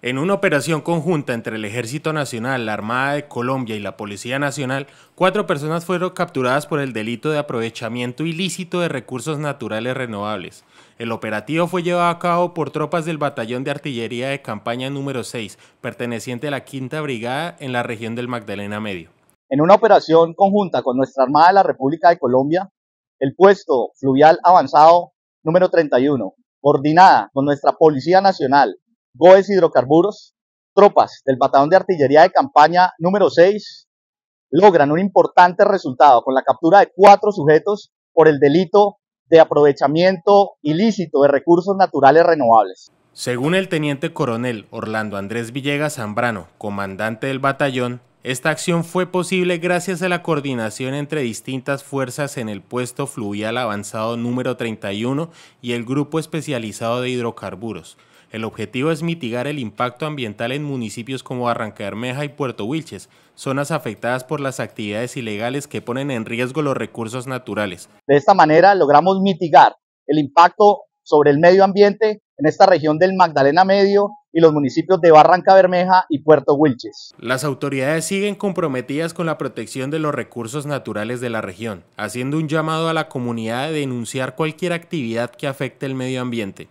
En una operación conjunta entre el Ejército Nacional, la Armada de Colombia y la Policía Nacional, cuatro personas fueron capturadas por el delito de aprovechamiento ilícito de recursos naturales renovables. El operativo fue llevado a cabo por tropas del Batallón de Artillería de Campaña número 6, perteneciente a la Quinta Brigada en la región del Magdalena Medio. En una operación conjunta con nuestra Armada de la República de Colombia, el puesto fluvial avanzado número 31, coordinada con nuestra Policía Nacional, GOES Hidrocarburos, tropas del Batallón de Artillería de Campaña número 6 logran un importante resultado con la captura de cuatro sujetos por el delito de aprovechamiento ilícito de recursos naturales renovables. Según el teniente coronel Orlando Andrés Villegas Zambrano, comandante del batallón, esta acción fue posible gracias a la coordinación entre distintas fuerzas en el puesto fluvial avanzado número 31 y el grupo especializado de hidrocarburos, el objetivo es mitigar el impacto ambiental en municipios como Barranca Bermeja y Puerto Wilches, zonas afectadas por las actividades ilegales que ponen en riesgo los recursos naturales. De esta manera logramos mitigar el impacto sobre el medio ambiente en esta región del Magdalena Medio y los municipios de Barranca Bermeja y Puerto Wilches. Las autoridades siguen comprometidas con la protección de los recursos naturales de la región, haciendo un llamado a la comunidad de denunciar cualquier actividad que afecte el medio ambiente.